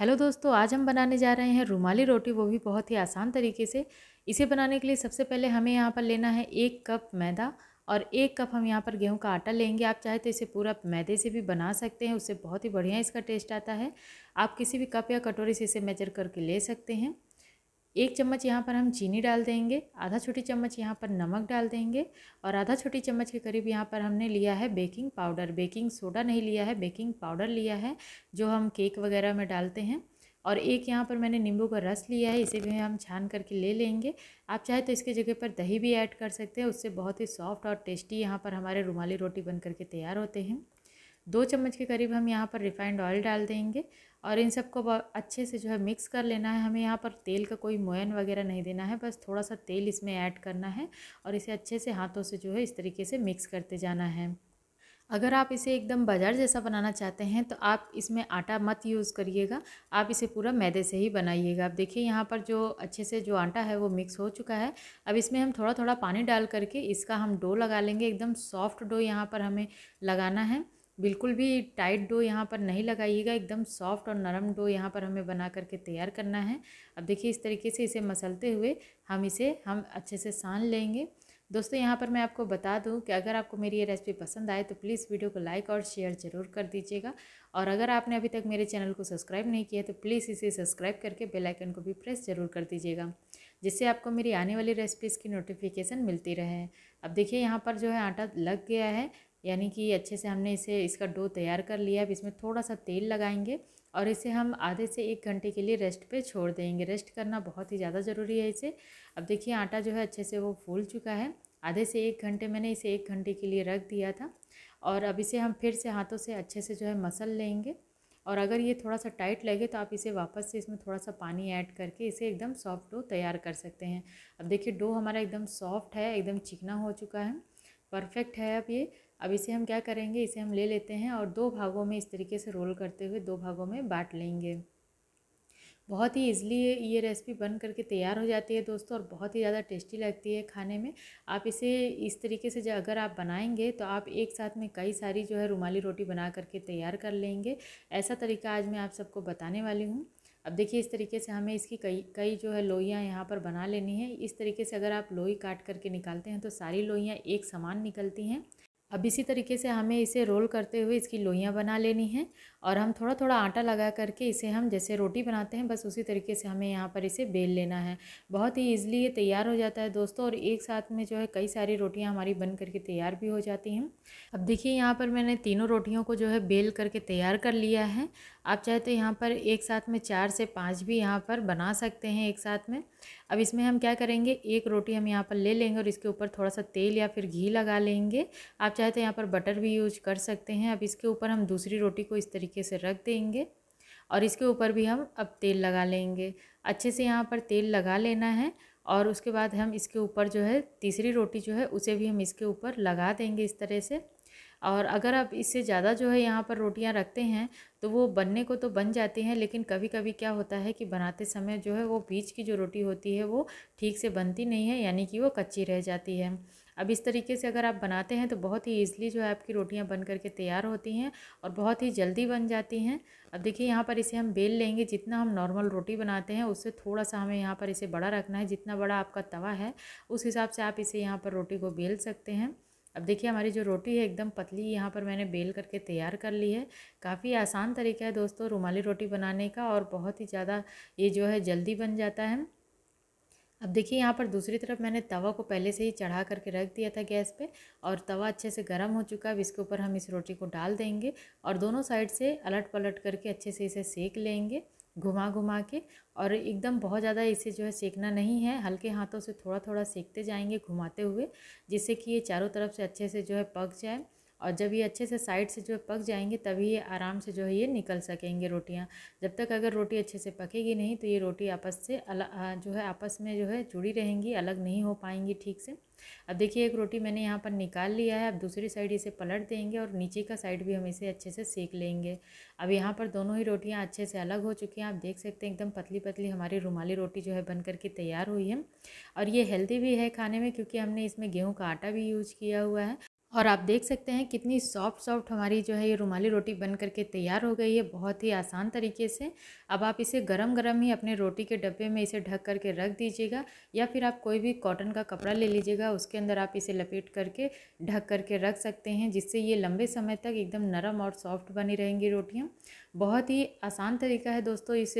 hello दोस्तों आज हम बनाने जा रहे हैं रुमाली रोटी वो भी बहुत ही आसान तरीके से इसे बनाने के लिए सबसे पहले हमें यहाँ पर लेना है एक कप मैदा और एक कप हम यहाँ पर गेहूं का आटा लेंगे आप चाहे तो इसे पूरा मैदे से भी बना सकते हैं उससे बहुत ही बढ़िया इसका टेस्ट आता है आप किसी भी कप या कटोरी से इसे मेजर करके ले सकते हैं एक चम्मच यहाँ पर हम चीनी डाल देंगे आधा छोटी चम्मच यहाँ पर नमक डाल देंगे और आधा छोटी चम्मच के करीब यहाँ पर हमने लिया है बेकिंग पाउडर बेकिंग सोडा नहीं लिया है बेकिंग पाउडर लिया है जो हम केक वगैरह में डालते हैं और एक यहाँ पर मैंने नींबू का रस लिया है इसे भी हम छान करके ले लेंगे आप चाहे तो इसके जगह पर दही भी ऐड कर सकते हैं उससे बहुत ही सॉफ्ट और टेस्टी यहाँ पर हमारे रुमाली रोटी बन करके तैयार होते हैं दो चम्मच के करीब हम यहाँ पर रिफाइंड ऑयल डाल देंगे और इन सबको अच्छे से जो है मिक्स कर लेना है हमें यहाँ पर तेल का कोई मोयन वगैरह नहीं देना है बस थोड़ा सा तेल इसमें ऐड करना है और इसे अच्छे से हाथों से जो है इस तरीके से मिक्स करते जाना है अगर आप इसे एकदम बाजार जैसा बनाना चाहते हैं तो आप इसमें आटा मत यूज़ करिएगा आप इसे पूरा मैदे से ही बनाइएगा आप देखिए यहाँ पर जो अच्छे से जो आटा है वो मिक्स हो चुका है अब इसमें हम थोड़ा थोड़ा पानी डाल करके इसका हम डो लगा लेंगे एकदम सॉफ्ट डो यहाँ पर हमें लगाना है बिल्कुल भी टाइट डो यहाँ पर नहीं लगाइएगा एकदम सॉफ्ट और नरम डो यहाँ पर हमें बना करके तैयार करना है अब देखिए इस तरीके से इसे मसलते हुए हम इसे हम अच्छे से सान लेंगे दोस्तों यहाँ पर मैं आपको बता दूँ कि अगर आपको मेरी ये रेसिपी पसंद आए तो प्लीज़ वीडियो को लाइक और शेयर ज़रूर कर दीजिएगा और अगर आपने अभी तक मेरे चैनल को सब्सक्राइब नहीं किया तो प्लीज़ इसे सब्सक्राइब करके बेल आइकन को भी प्रेस ज़रूर कर दीजिएगा जिससे आपको मेरी आने वाली रेसिपीज़ की नोटिफिकेशन मिलती रहे अब देखिए यहाँ पर जो है आटा लग गया है यानी कि अच्छे से हमने इसे इसका डो तैयार कर लिया अब इसमें थोड़ा सा तेल लगाएंगे और इसे हम आधे से एक घंटे के लिए रेस्ट पे छोड़ देंगे रेस्ट करना बहुत ही ज़्यादा ज़रूरी है इसे अब देखिए आटा जो है अच्छे से वो फूल चुका है आधे से एक घंटे मैंने इसे एक घंटे के लिए रख दिया था और अब इसे हम फिर से हाथों से अच्छे से जो है मसल लेंगे और अगर ये थोड़ा सा टाइट लगे तो आप इसे वापस से इसमें थोड़ा सा पानी ऐड करके इसे एकदम सॉफ्ट डो तैयार कर सकते हैं अब देखिए डो हमारा एकदम सॉफ्ट है एकदम चिकना हो चुका है परफेक्ट है अब ये अब इसे हम क्या करेंगे इसे हम ले लेते हैं और दो भागों में इस तरीके से रोल करते हुए दो भागों में बांट लेंगे बहुत ही इजली ये रेसिपी बन करके तैयार हो जाती है दोस्तों और बहुत ही ज़्यादा टेस्टी लगती है खाने में आप इसे इस तरीके से अगर आप बनाएंगे तो आप एक साथ में कई सारी जो है रुमाली रोटी बना करके तैयार कर लेंगे ऐसा तरीका आज मैं आप सबको बताने वाली हूँ अब देखिए इस तरीके से हमें इसकी कई कई जो है लोइयाँ यहाँ पर बना लेनी है इस तरीके से अगर आप लोई काट करके निकालते हैं तो सारी लोइयाँ एक समान निकलती हैं अब इसी तरीके से हमें इसे रोल करते हुए इसकी लोइयाँ बना लेनी हैं और हम थोड़ा थोड़ा आटा लगा करके इसे हम जैसे रोटी बनाते हैं बस उसी तरीके से हमें यहाँ पर इसे बेल लेना है बहुत ही ईजिली ये तैयार हो जाता है दोस्तों और एक साथ में जो है कई सारी रोटियाँ हमारी बन करके तैयार भी हो जाती हैं अब देखिए यहाँ पर मैंने तीनों रोटियों को जो है बेल करके तैयार कर लिया है आप चाहे तो यहाँ पर एक साथ में चार से पाँच भी यहाँ पर बना सकते हैं एक साथ में अब इसमें हम क्या करेंगे एक रोटी हम यहाँ पर ले लेंगे और इसके ऊपर थोड़ा सा तेल या फिर घी लगा लेंगे आप चाहे तो यहाँ पर बटर भी यूज कर सकते हैं अब इसके ऊपर हम दूसरी रोटी को इस तरीके से रख देंगे और इसके ऊपर भी हम अब तेल लगा लेंगे अच्छे से यहाँ पर तेल लगा लेना है और उसके बाद हम इसके ऊपर जो है तीसरी रोटी जो है उसे भी हम इसके ऊपर लगा देंगे इस तरह से और अगर आप इससे ज़्यादा जो है यहाँ पर रोटियाँ रखते हैं तो वो बनने को तो बन जाती हैं लेकिन कभी कभी क्या होता है कि बनाते समय जो है वो बीच की जो रोटी होती है वो ठीक से बनती नहीं है यानी कि वो कच्ची रह जाती है अब इस तरीके से अगर आप बनाते हैं तो बहुत ही ईजिली जो है आपकी रोटियां बन करके तैयार होती हैं और बहुत ही जल्दी बन जाती हैं अब देखिए यहाँ पर इसे हम बेल लेंगे जितना हम नॉर्मल रोटी बनाते हैं उससे थोड़ा सा हमें यहाँ पर इसे बड़ा रखना है जितना बड़ा आपका तवा है उस हिसाब से आप इसे यहाँ पर रोटी को बेल सकते हैं अब देखिए हमारी जो रोटी है एकदम पतली यहाँ पर मैंने बेल करके तैयार कर ली है काफ़ी आसान तरीका है दोस्तों रुमाली रोटी बनाने का और बहुत ही ज़्यादा ये जो है जल्दी बन जाता है देखिए यहाँ पर दूसरी तरफ मैंने तवा को पहले से ही चढ़ा करके रख दिया था गैस पे और तवा अच्छे से गर्म हो चुका है अब इसके ऊपर हम इस रोटी को डाल देंगे और दोनों साइड से अलट पलट करके अच्छे से इसे सेक लेंगे घुमा घुमा के और एकदम बहुत ज़्यादा इसे जो है सेकना नहीं है हल्के हाथों से थोड़ा थोड़ा सेकते जाएंगे घुमाते हुए जिससे कि ये चारों तरफ से अच्छे से जो है पक जाए और जब ये अच्छे से साइड से जो है पक जाएंगे तभी ये आराम से जो है ये निकल सकेंगे रोटियाँ जब तक अगर रोटी अच्छे से पकेगी नहीं तो ये रोटी आपस से अलग जो है आपस में जो है जुड़ी रहेंगी अलग नहीं हो पाएंगी ठीक से अब देखिए एक रोटी मैंने यहाँ पर निकाल लिया है अब दूसरी साइड इसे पलट देंगे और नीचे का साइड भी हम इसे अच्छे से सेक लेंगे अब यहाँ पर दोनों ही रोटियाँ अच्छे से अलग हो चुकी हैं आप देख सकते हैं एकदम पतली पतली हमारी रुमाली रोटी जो है बन करके तैयार हुई है और ये हेल्दी भी है खाने में क्योंकि हमने इसमें गेहूँ का आटा भी यूज किया हुआ है और आप देख सकते हैं कितनी सॉफ्ट सॉफ्ट हमारी जो है ये रुमाली रोटी बन करके तैयार हो गई है बहुत ही आसान तरीके से अब आप इसे गरम गरम ही अपने रोटी के डब्बे में इसे ढक करके रख दीजिएगा या फिर आप कोई भी कॉटन का कपड़ा ले लीजिएगा उसके अंदर आप इसे लपेट करके ढक करके रख सकते हैं जिससे ये लंबे समय तक एकदम नरम और सॉफ्ट बनी रहेंगी रोटियाँ बहुत ही आसान तरीका है दोस्तों इस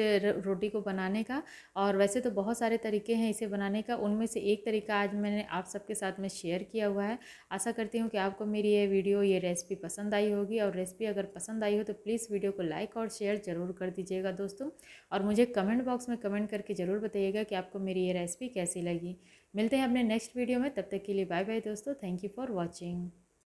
रोटी को बनाने का और वैसे तो बहुत सारे तरीके हैं इसे बनाने का उनमें से एक तरीका आज मैंने आप सबके साथ में शेयर किया हुआ है आशा करती हूँ कि आप आपको मेरी ये वीडियो ये रेसिपी पसंद आई होगी और रेसिपी अगर पसंद आई हो तो प्लीज़ वीडियो को लाइक और शेयर ज़रूर कर दीजिएगा दोस्तों और मुझे कमेंट बॉक्स में कमेंट करके ज़रूर बताइएगा कि आपको मेरी ये रेसिपी कैसी लगी मिलते हैं अपने नेक्स्ट वीडियो में तब तक के लिए बाय बाय दोस्तों थैंक यू फॉर वॉचिंग